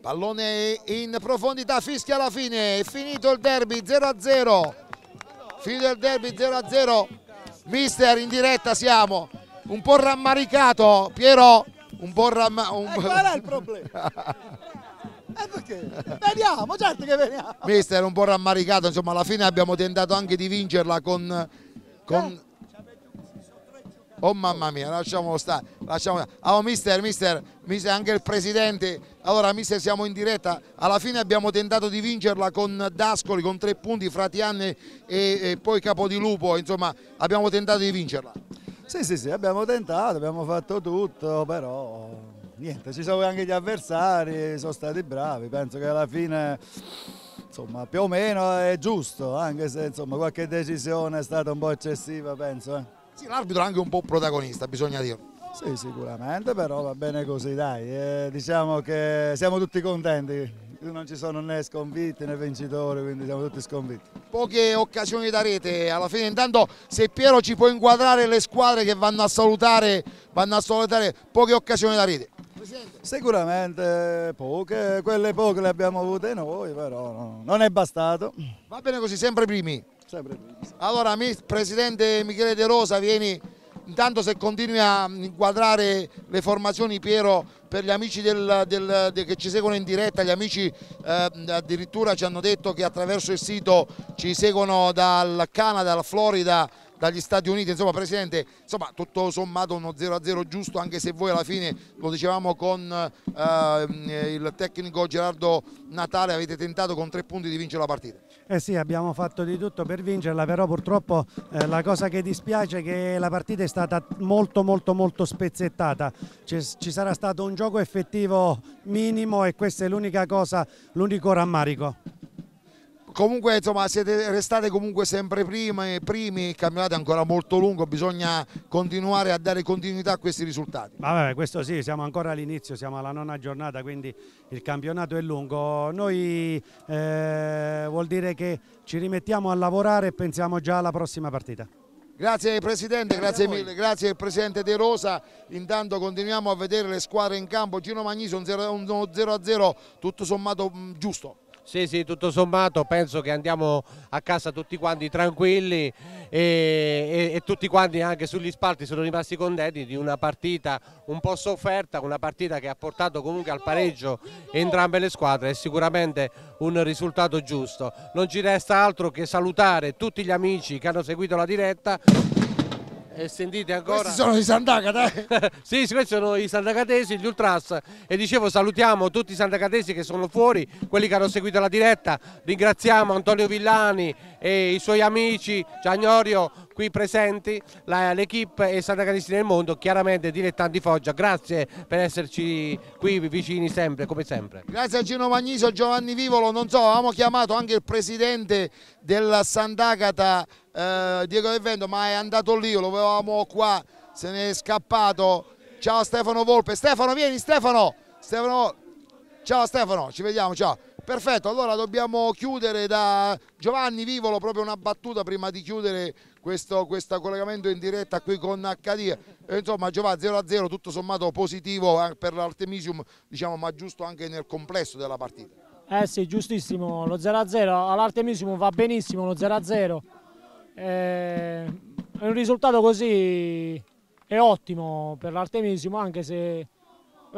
pallone in profondità fischia alla fine è finito il derby 0-0 finito il derby 0-0 mister in diretta siamo un po' rammaricato Piero un po' rammaricato un... eh, qual è il problema? eh perché? veniamo, certo che veniamo mister un po' rammaricato insomma alla fine abbiamo tentato anche di vincerla con, con eh. Oh mamma mia, lasciamolo stare. Lasciamo... Oh mister, mister, mister, anche il presidente. Allora mister siamo in diretta, alla fine abbiamo tentato di vincerla con Dascoli, con tre punti fra e, e poi Capodilupo, insomma abbiamo tentato di vincerla. Sì, sì, sì, abbiamo tentato, abbiamo fatto tutto, però niente, ci sono anche gli avversari, sono stati bravi, penso che alla fine insomma, più o meno è giusto, anche se insomma, qualche decisione è stata un po' eccessiva, penso. Eh. Sì, l'arbitro è anche un po' protagonista, bisogna dirlo. Sì, sicuramente, però va bene così, dai. Eh, diciamo che siamo tutti contenti. Non ci sono né sconfitti né vincitori, quindi siamo tutti sconfitti. Poche occasioni da rete, alla fine intanto se Piero ci può inquadrare le squadre che vanno a salutare, vanno a salutare poche occasioni da rete. Presidente. Sicuramente poche, quelle poche le abbiamo avute noi, però no, non è bastato. Va bene così, sempre primi. Cioè, allora, Presidente Michele De Rosa, vieni intanto se continui a inquadrare le formazioni Piero per gli amici del, del, de, che ci seguono in diretta, gli amici eh, addirittura ci hanno detto che attraverso il sito ci seguono dal Canada, dalla Florida, dagli Stati Uniti, insomma Presidente, insomma tutto sommato uno 0-0 giusto anche se voi alla fine, lo dicevamo con eh, il tecnico Gerardo Natale, avete tentato con tre punti di vincere la partita. Eh sì, abbiamo fatto di tutto per vincerla, però purtroppo eh, la cosa che dispiace è che la partita è stata molto molto molto spezzettata, ci, ci sarà stato un gioco effettivo minimo e questa è l'unica cosa, l'unico rammarico comunque insomma, siete restate comunque sempre prime, primi, il campionato è ancora molto lungo, bisogna continuare a dare continuità a questi risultati. Vabbè, questo sì, siamo ancora all'inizio, siamo alla nona giornata, quindi il campionato è lungo. Noi eh, vuol dire che ci rimettiamo a lavorare e pensiamo già alla prossima partita. Grazie Presidente, grazie, grazie mille, grazie Presidente De Rosa, intanto continuiamo a vedere le squadre in campo, Gino Magniso un 0-0 tutto sommato mh, mm, giusto. Sì, sì, tutto sommato penso che andiamo a casa tutti quanti tranquilli e, e, e, tutti quanti anche sugli spalti sono rimasti contenti di una partita un po' sofferta, una partita che ha portato comunque al pareggio entrambe le squadre, è sicuramente un risultato giusto. Non ci resta altro che salutare tutti gli amici che hanno seguito la diretta e eh, sentite ancora... Questi sono i Sandacata, eh. sì, questi sono i Sandacatesi, gli Ultras e dicevo salutiamo tutti i Sandacatesi che sono fuori, quelli che hanno seguito la diretta, ringraziamo Antonio Villani e i suoi amici, Giagnorio, qui presenti, l'equipe e Santa Caristina del Mondo, chiaramente direttanti Foggia, grazie per esserci qui vicini sempre, come sempre. Grazie a Gino Magniso, Giovanni Vivolo, non so, avevamo chiamato anche il presidente della Sant'Agata eh, Diego del Vento, ma è andato lì, lo avevamo qua, se ne è scappato. Ciao Stefano Volpe, Stefano vieni Stefano, Stefano, ciao Stefano, ci vediamo, ciao. Perfetto, allora dobbiamo chiudere da Giovanni Vivolo proprio una battuta prima di chiudere questo, questo collegamento in diretta qui con HD. Eh, insomma Giovanni 0 a 0 tutto sommato positivo eh, per l'Artemisium diciamo, ma giusto anche nel complesso della partita. Eh sì, giustissimo, lo 0 a 0 all'Artemisium va benissimo lo 0 a 0. Eh, un risultato così è ottimo per l'Artemisium anche se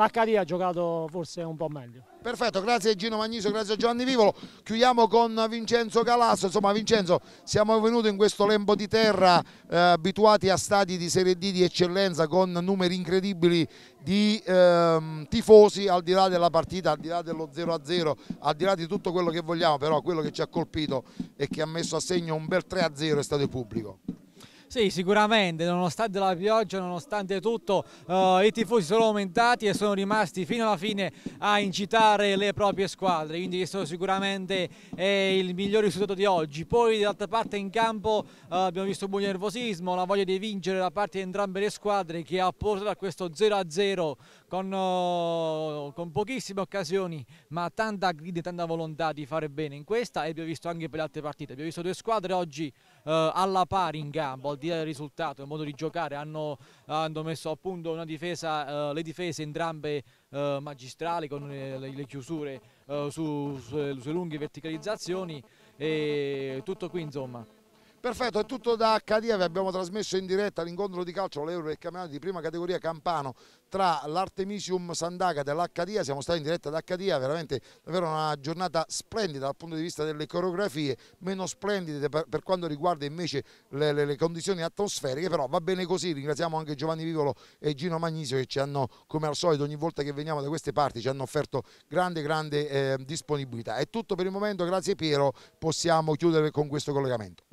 l'HD ha giocato forse un po' meglio. Perfetto, grazie Gino Magniso, grazie Giovanni Vivolo. Chiudiamo con Vincenzo Galasso. Insomma, Vincenzo, siamo venuti in questo lembo di terra eh, abituati a stadi di Serie D di eccellenza con numeri incredibili di eh, tifosi al di là della partita, al di là dello 0-0, al di là di tutto quello che vogliamo, però quello che ci ha colpito e che ha messo a segno un bel 3-0 è stato il pubblico. Sì, sicuramente, nonostante la pioggia, nonostante tutto, eh, i tifosi sono aumentati e sono rimasti fino alla fine a incitare le proprie squadre, quindi questo sicuramente è il miglior risultato di oggi. Poi d'altra parte in campo eh, abbiamo visto un buon nervosismo, la voglia di vincere da parte di entrambe le squadre che ha portato a questo 0-0 con, oh, con pochissime occasioni ma tanta grida e tanta volontà di fare bene in questa e abbiamo visto anche per le altre partite abbiamo visto due squadre oggi eh, alla pari in campo al di là del risultato, il modo di giocare hanno, hanno messo a punto difesa, eh, le difese entrambe eh, magistrali con eh, le, le chiusure eh, su, su, sulle lunghe verticalizzazioni e tutto qui insomma Perfetto, è tutto da HD, vi abbiamo trasmesso in diretta l'incontro di calcio all'Euro del campionato di prima categoria Campano tra l'Artemisium Sandagata e l'HDA, siamo stati in diretta da HDA, veramente davvero una giornata splendida dal punto di vista delle coreografie, meno splendide per, per quanto riguarda invece le, le, le, condizioni atmosferiche, però va bene così, ringraziamo anche Giovanni Vivolo e Gino Magnisio che ci hanno, come al solito, ogni volta che veniamo da queste parti ci hanno offerto grande, grande eh, disponibilità. È tutto per il momento, grazie Piero, possiamo chiudere con questo collegamento.